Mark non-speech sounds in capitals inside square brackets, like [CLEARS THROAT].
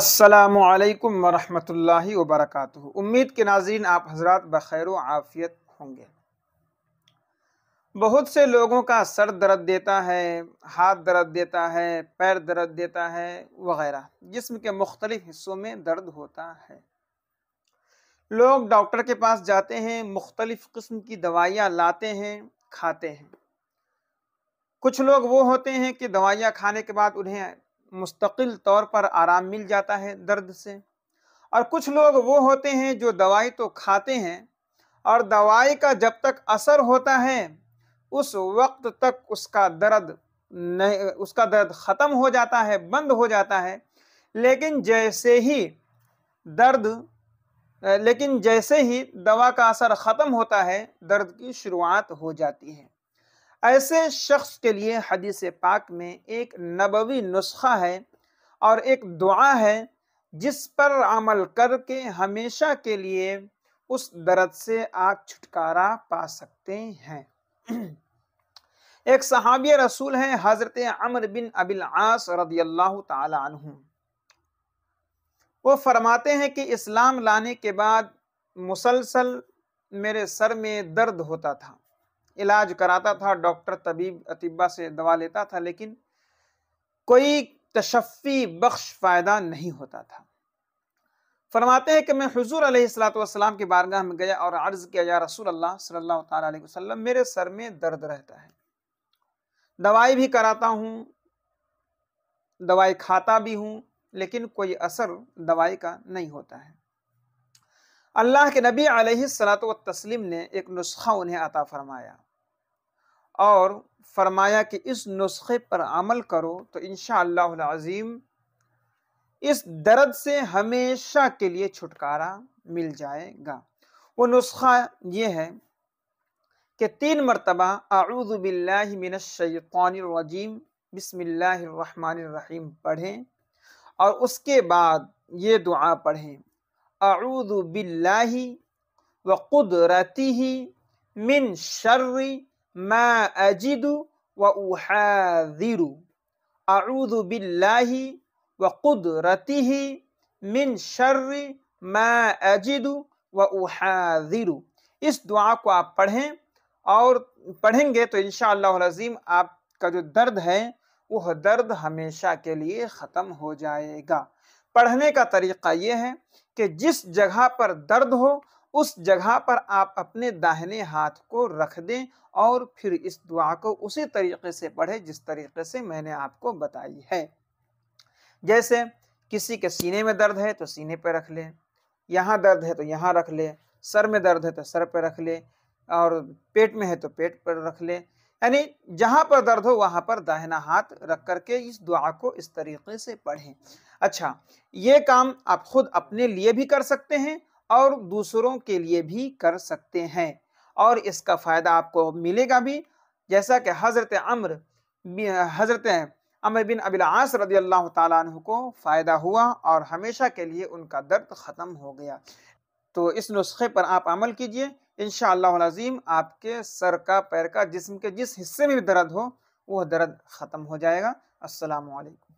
असलकम वरहमल वबरक उम्मीद के नाजीन आप हजरात बखैर आफियत होंगे बहुत से लोगों का सर दर्द देता है हाथ दर्द देता है पैर दर्द देता है वगैरह जिसम के मुख्तलिफ हिस्सों में दर्द होता है लोग डॉक्टर के पास जाते हैं मुख्तलिफ़ किस्म की दवाइयाँ लाते हैं खाते हैं कुछ लोग वो होते हैं कि दवाइयाँ खाने के बाद उन्हें मुस्तकिल तौर पर आराम मिल जाता है दर्द से और कुछ लोग वो होते हैं जो दवाई तो खाते हैं और दवाई का जब तक असर होता है उस वक्त तक उसका दर्द नहीं उसका दर्द ख़त्म हो जाता है बंद हो जाता है लेकिन जैसे ही दर्द लेकिन जैसे ही दवा का असर ख़त्म होता है दर्द की शुरुआत हो जाती है ऐसे शख्स के लिए हदीस पाक में एक नबवी नुस्खा है और एक दुआ है जिस पर अमल करके हमेशा के लिए उस दर्द से आप छुटकारा पा सकते हैं [CLEARS THROAT] एक सहाबी रसूल हैं हज़रत अमर बिन अबिल आस रदी अल्लाह वो फरमाते हैं कि इस्लाम लाने के बाद मुसलसल मेरे सर में दर्द होता था इलाज कराता था डॉक्टर तबीब अतिबा से दवा लेता था लेकिन कोई तशफ़ी बख्श फ़ायदा नहीं होता था फरमाते हैं कि मैं हजूर अलैहिस्सलाम की बारगाह में गया और अर्ज़ किया या रसूल अल्लाह सल्लल्लाहु अलैहि वसल्लम मेरे सर में दर्द रहता है दवाई भी कराता हूँ दवाई खाता भी हूँ लेकिन कोई असर दवाई का नहीं होता है अल्लाह के नबी अलैहिस्सलात व तस्लीम ने एक नुस्खा उन्हें अता फरमाया और फरमाया कि इस नुस्खे पर अमल करो तो इन अज़ीम इस दर्द से हमेशा के लिए छुटकारा मिल जाएगा वो नुस्खा ये है कि तीन मरतबा आउज़बिल्लिमिनशैतरजीम रहीम पढ़ें और उसके बाद ये दुआ पढ़ें أعوذ بالله وقدرته من شر ما أجد وأحاذر أعوذ بالله وقدرته من شر ما أجد وأحاذر इस दुआ को आप पढ़ें और पढ़ेंगे तो इन शजीम आपका जो दर्द है वह दर्द हमेशा के लिए ख़त्म हो जाएगा पढ़ने का तरीका ये है कि जिस जगह पर दर्द हो उस जगह पर आप अपने दाहिने हाथ को रख दें और फिर इस दुआ को उसी तरीके से पढ़ें जिस तरीके से मैंने आपको बताई है जैसे किसी के सीने में दर्द है तो सीने पर रख लें यहाँ दर्द है तो यहाँ रख लें सर में दर्द है तो सर पर रख लें और पेट में है तो पेट पर रख लें यानी जहां पर दर्द हो वहां पर दाहिना हाथ रख करके इस दुआ को इस तरीके से पढ़ें अच्छा ये काम आप खुद अपने लिए भी कर सकते हैं और दूसरों के लिए भी कर सकते हैं और इसका फ़ायदा आपको मिलेगा भी जैसा कि हज़रत अम्र हज़रत अमर बिन अबिलास रदी अल्लाह तु को फ़ायदा हुआ और हमेशा के लिए उनका दर्द ख़त्म हो गया तो इस नुस्खे पर आप अमल कीजिए इन अजीम आपके सर का पैर का जिसम के जिस हिस्से में भी दर्द हो वह दर्द ख़त्म हो जाएगा असलकम